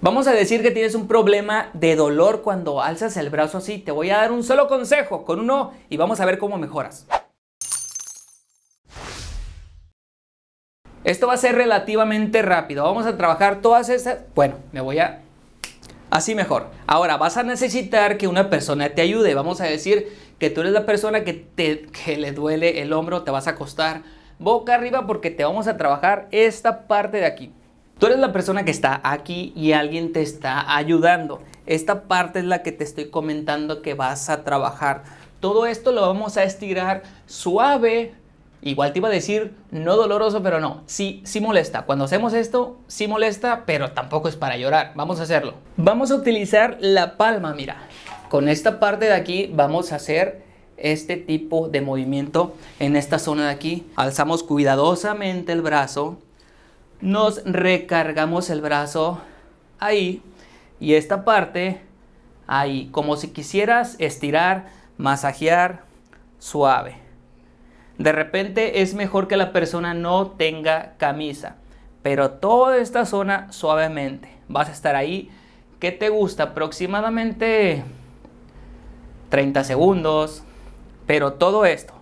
Vamos a decir que tienes un problema de dolor cuando alzas el brazo así. Te voy a dar un solo consejo con uno y vamos a ver cómo mejoras. Esto va a ser relativamente rápido. Vamos a trabajar todas estas... Bueno, me voy a... Así mejor. Ahora, vas a necesitar que una persona te ayude. Vamos a decir que tú eres la persona que, te, que le duele el hombro. Te vas a acostar boca arriba porque te vamos a trabajar esta parte de aquí. Tú eres la persona que está aquí y alguien te está ayudando. Esta parte es la que te estoy comentando que vas a trabajar. Todo esto lo vamos a estirar suave. Igual te iba a decir, no doloroso, pero no, sí, sí molesta. Cuando hacemos esto, sí molesta, pero tampoco es para llorar. Vamos a hacerlo. Vamos a utilizar la palma, mira. Con esta parte de aquí vamos a hacer este tipo de movimiento en esta zona de aquí. Alzamos cuidadosamente el brazo nos recargamos el brazo ahí y esta parte ahí, como si quisieras estirar, masajear suave. De repente es mejor que la persona no tenga camisa, pero toda esta zona suavemente. Vas a estar ahí, ¿qué te gusta? Aproximadamente 30 segundos, pero todo esto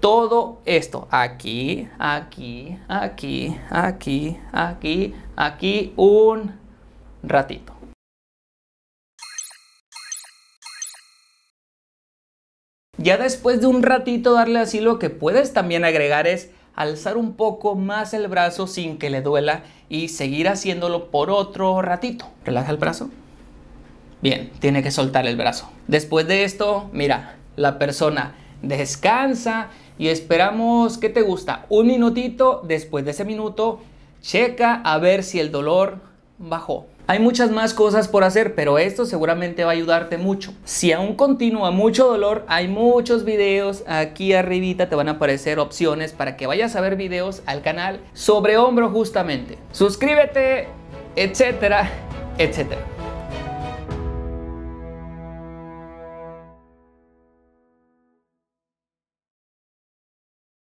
todo esto. Aquí, aquí, aquí, aquí, aquí, aquí, un ratito. Ya después de un ratito darle así lo que puedes también agregar es alzar un poco más el brazo sin que le duela y seguir haciéndolo por otro ratito. Relaja el brazo. Bien, tiene que soltar el brazo. Después de esto, mira, la persona descansa y esperamos que te gusta un minutito. Después de ese minuto, checa a ver si el dolor bajó. Hay muchas más cosas por hacer, pero esto seguramente va a ayudarte mucho. Si aún continúa mucho dolor, hay muchos videos. Aquí arribita te van a aparecer opciones para que vayas a ver videos al canal sobre hombro justamente. Suscríbete, etcétera, etcétera.